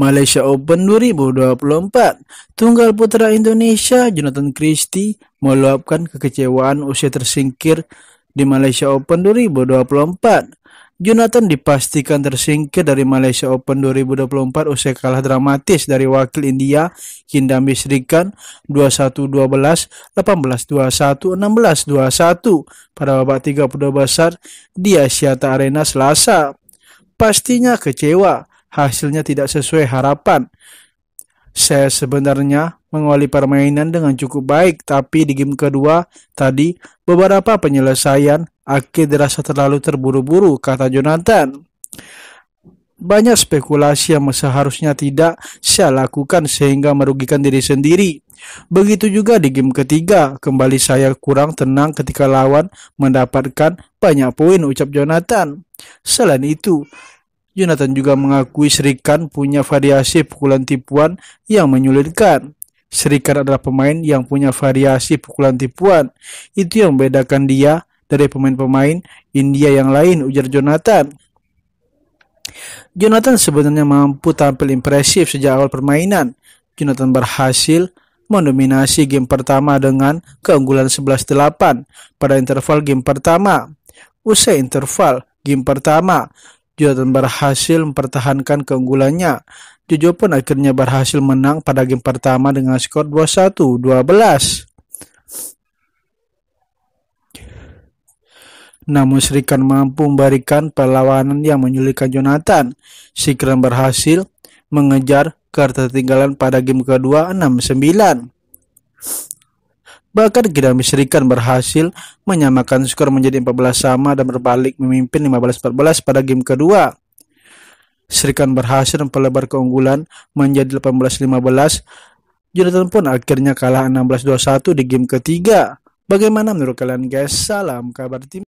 Malaysia Open 2024. Tunggal putra Indonesia Jonathan Christie meluapkan kekecewaan usia tersingkir di Malaysia Open 2024. Jonathan dipastikan tersingkir dari Malaysia Open 2024 usai kalah dramatis dari wakil India Kindambi Srikan 21-12, 18-21, 16-21 pada babak 32 besar di Asiata Arena Selasa. Pastinya kecewa hasilnya tidak sesuai harapan. Saya sebenarnya mengawali permainan dengan cukup baik, tapi di game kedua tadi beberapa penyelesaian akhir dirasa terlalu terburu-buru, kata Jonathan. Banyak spekulasi yang seharusnya tidak saya lakukan sehingga merugikan diri sendiri. Begitu juga di game ketiga, kembali saya kurang tenang ketika lawan mendapatkan banyak poin, ucap Jonathan. Selain itu, Jonathan juga mengakui Serikan punya variasi pukulan tipuan yang menyulitkan. Serikan adalah pemain yang punya variasi pukulan tipuan. Itu yang membedakan dia dari pemain-pemain India yang lain, ujar Jonathan. Jonathan sebenarnya mampu tampil impresif sejak awal permainan. Jonathan berhasil mendominasi game pertama dengan keunggulan 11-8 pada interval game pertama. Usai interval game pertama, Jonathan berhasil mempertahankan keunggulannya. Jojo pun akhirnya berhasil menang pada game pertama dengan skor 21-12. Namun Srikan mampu memberikan perlawanan yang menyulitkan Jonathan. Srikan berhasil mengejar tinggalan pada game kedua 6-9. Bahkan Gidang Misrikan berhasil menyamakan skor menjadi 14 sama dan berbalik memimpin 15-14 pada game kedua. Srikan berhasil memperlebar keunggulan menjadi 18-15. Jonathan pun akhirnya kalah 16-21 di game ketiga. Bagaimana menurut kalian guys? Salam kabar tim.